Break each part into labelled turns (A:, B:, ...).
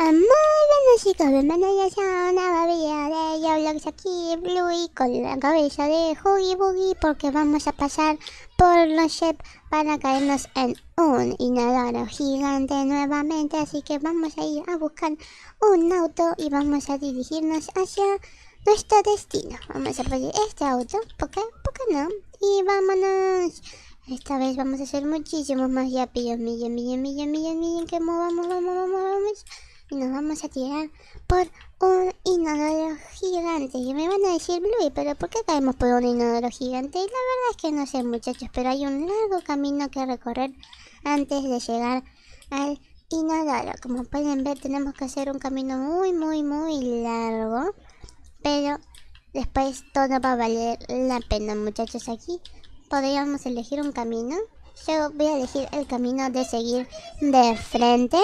A: Ah, muy buenos chicos, bienvenidos a una video de Yoblox aquí, Bluey, con la cabeza de Huggy Boogie, porque vamos a pasar por los shep para caernos en un inodoro gigante nuevamente, así que vamos a ir a buscar un auto y vamos a dirigirnos hacia nuestro destino. Vamos a poner este auto, ¿por qué? ¿Por qué no? Y vámonos. Esta vez vamos a hacer muchísimos más yapillos, millones, millones, millones, millones, que movamos, vamos, vamos, vamos. vamos y nos vamos a tirar por un inodoro gigante. Y me van a decir, Bluey, ¿pero por qué caemos por un inodoro gigante? Y la verdad es que no sé, muchachos, pero hay un largo camino que recorrer antes de llegar al inodoro. Como pueden ver, tenemos que hacer un camino muy, muy, muy largo. Pero después todo va a valer la pena, muchachos. Aquí podríamos elegir un camino. Yo voy a elegir el camino de seguir de frente.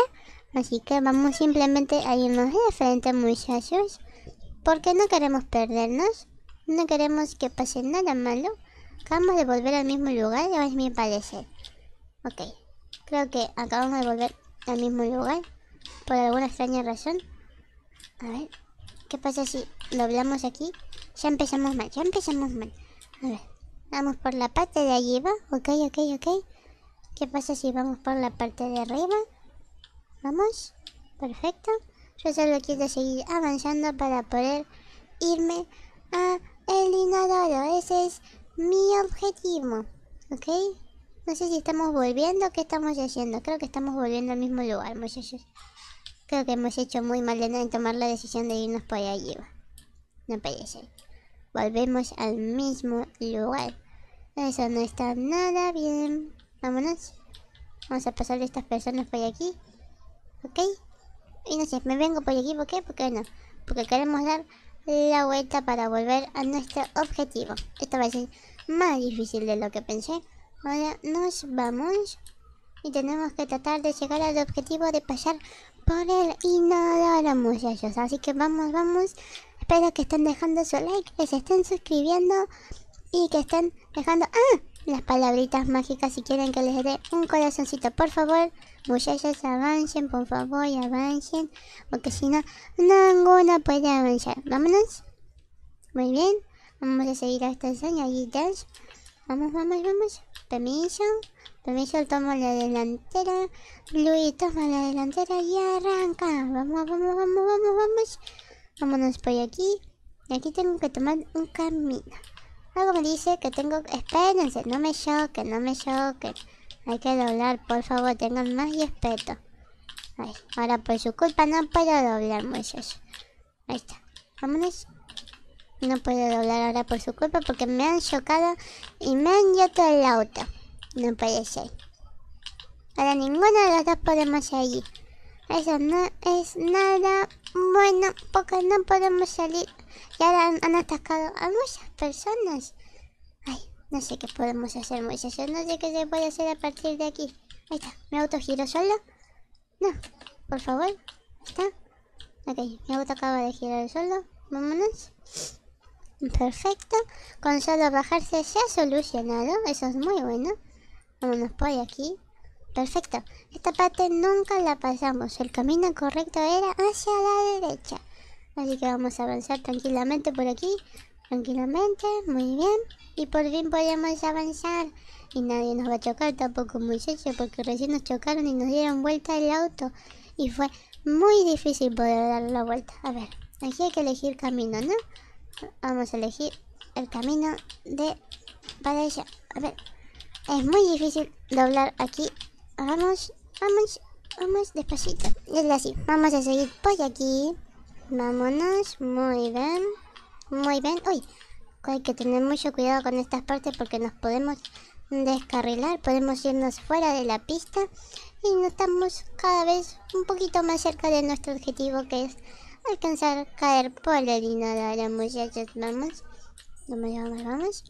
A: Así que vamos simplemente a irnos de frente muchachos. Porque no queremos perdernos. No queremos que pase nada malo. Acabamos de volver al mismo lugar, ya es mi parecer. Ok. Creo que acabamos de volver al mismo lugar. Por alguna extraña razón. A ver. ¿Qué pasa si doblamos aquí? Ya empezamos mal, ya empezamos mal. A ver. Vamos por la parte de allí, ¿va? Ok, ok, ok. ¿Qué pasa si vamos por la parte de arriba? Vamos. Perfecto. Yo solo quiero seguir avanzando para poder irme a el inodoro. Ese es mi objetivo. ¿Ok? No sé si estamos volviendo o qué estamos haciendo. Creo que estamos volviendo al mismo lugar, Creo que hemos hecho muy mal de en tomar la decisión de irnos por allí. No parece Volvemos al mismo lugar. Eso no está nada bien. Vámonos. Vamos a pasar de estas personas por aquí. ¿ok? Y no sé, me vengo por aquí, ¿por qué? Porque no, porque queremos dar la vuelta para volver a nuestro objetivo. Esto va a ser más difícil de lo que pensé. Ahora nos vamos y tenemos que tratar de llegar al objetivo de pasar por el inodoro, muchachos. Así que vamos, vamos. Espero que estén dejando su like, que se estén suscribiendo y que estén dejando... ¡Ah! Las palabritas mágicas si quieren que les dé un corazoncito, por favor muchachos pues avancen, por favor, y avancen. Porque si no, ninguna puede avanzar. Vámonos. Muy bien. Vamos a seguir a esta Vamos, vamos, vamos. Permiso. Permiso, tomo la delantera. Luis toma la delantera y arranca. Vamos, vamos, vamos, vamos, vamos. Vámonos por aquí. Y aquí tengo que tomar un camino. Algo me dice que tengo... Espérense, no me choquen, no me choquen. Hay que doblar, por favor, tengan más respeto. Ahora por su culpa no puedo doblar, muchos. Ahí está. Vámonos. No puedo doblar ahora por su culpa porque me han chocado y me han llevado el auto. No puede ser. Ahora ninguno de los dos podemos salir. Eso no es nada bueno porque no podemos salir. Y ahora han, atacado a muchas personas. Ay, no sé qué podemos hacer, Moisés. No sé qué se puede hacer a partir de aquí. Ahí está. ¿Me giro solo? No. Por favor. Ahí está. Ok. Mi auto acaba de girar solo. Vámonos. Perfecto. Con solo bajarse se ha solucionado. Eso es muy bueno. Vámonos por aquí. Perfecto. Esta parte nunca la pasamos. El camino correcto era hacia la derecha. Así que vamos a avanzar tranquilamente por aquí tranquilamente, muy bien. Y por fin podemos avanzar. Y nadie nos va a chocar tampoco muy porque recién nos chocaron y nos dieron vuelta el auto. Y fue muy difícil poder dar la vuelta. A ver, aquí hay que elegir camino, ¿no? Vamos a elegir el camino de para ella A ver, es muy difícil doblar aquí. Vamos, vamos, vamos despacito. Es así, vamos a seguir por aquí. Vámonos, muy bien. Muy bien. Uy, hay que tener mucho cuidado con estas partes porque nos podemos descarrilar, podemos irnos fuera de la pista y no estamos cada vez un poquito más cerca de nuestro objetivo que es alcanzar caer por el inodoro, muchachos. Vamos, vamos, vamos, vamos.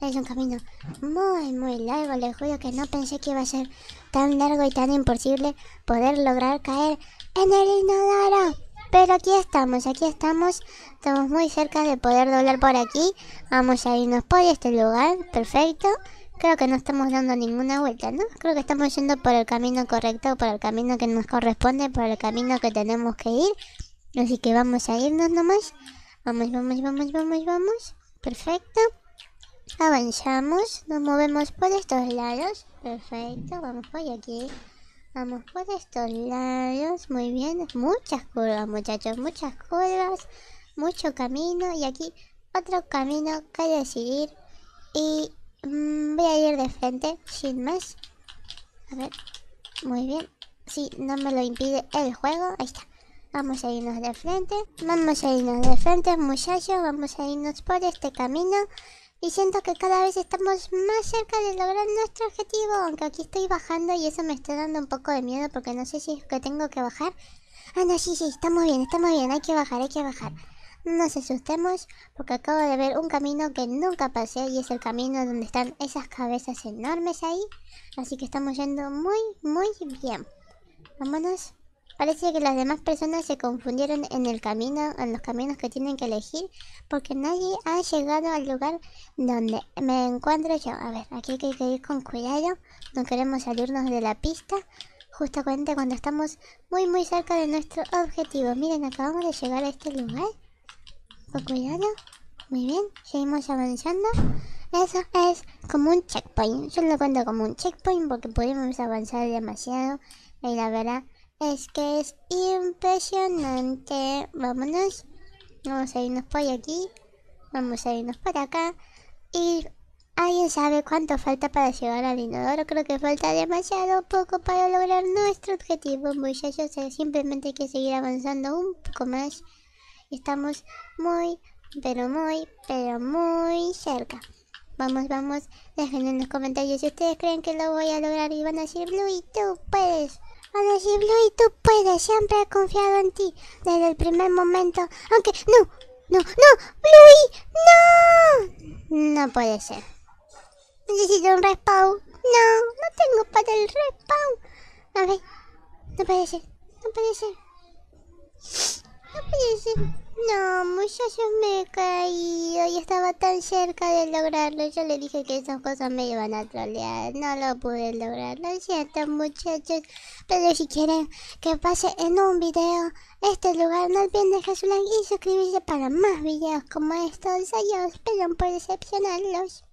A: Es un camino muy, muy largo. Les juro que no pensé que iba a ser tan largo y tan imposible poder lograr caer en el inodoro. Pero aquí estamos, aquí estamos. Estamos muy cerca de poder doblar por aquí. Vamos a irnos por este lugar. Perfecto. Creo que no estamos dando ninguna vuelta, ¿no? Creo que estamos yendo por el camino correcto, por el camino que nos corresponde, por el camino que tenemos que ir. Así que vamos a irnos nomás. Vamos, vamos, vamos, vamos, vamos. Perfecto. Avanzamos. Nos movemos por estos lados. Perfecto. Vamos por aquí. Vamos por estos lados. Muy bien. Muchas curvas, muchachos. Muchas curvas. Mucho camino. Y aquí otro camino que decidir. Y mm, voy a ir de frente, sin más. A ver. Muy bien. Si sí, no me lo impide el juego. Ahí está. Vamos a irnos de frente. Vamos a irnos de frente, muchachos. Vamos a irnos por este camino. Y siento que cada vez estamos más cerca de lograr nuestro objetivo, aunque aquí estoy bajando y eso me está dando un poco de miedo porque no sé si es que tengo que bajar. Ah, no, sí, sí, estamos bien, estamos bien, hay que bajar, hay que bajar. No nos asustemos porque acabo de ver un camino que nunca pasé y es el camino donde están esas cabezas enormes ahí. Así que estamos yendo muy, muy bien. Vámonos. Parece que las demás personas se confundieron en el camino, en los caminos que tienen que elegir, porque nadie ha llegado al lugar donde me encuentro yo. A ver, aquí hay que ir con cuidado, no queremos salirnos de la pista, justamente cuando estamos muy muy cerca de nuestro objetivo. Miren, acabamos de llegar a este lugar, con cuidado, muy bien, seguimos avanzando. Eso es como un checkpoint, yo lo cuento como un checkpoint porque podemos avanzar demasiado y la verdad es que es impresionante. Vámonos. Vamos a irnos por aquí. Vamos a irnos por acá. Y alguien sabe cuánto falta para llegar al inodoro. Creo que falta demasiado poco para lograr nuestro objetivo, muchachos. Eh, simplemente hay que seguir avanzando un poco más. Estamos muy, pero muy, pero muy cerca. Vamos, vamos, dejen en los comentarios si ustedes creen que lo voy a lograr y van a decir, Luis, tú puedes. Ahora decirlo Bluey, tú puedes. Siempre he confiado en ti desde el primer momento. Aunque, no, no, no, Bluey, no. No puede ser. Necesito un respawn. No, no tengo para el respawn. A ver, no puede ser, no puede ser. No puede ser. No, muchachos, me he caído y estaba tan cerca de lograrlo. Yo le dije que esas cosas me iban a trolear. No lo pude lograr. Lo siento, muchachos. Pero si quieren que pase en un video este lugar, no olviden dejar su like y suscribirse para más videos como estos. Yo pero por decepcionarlos.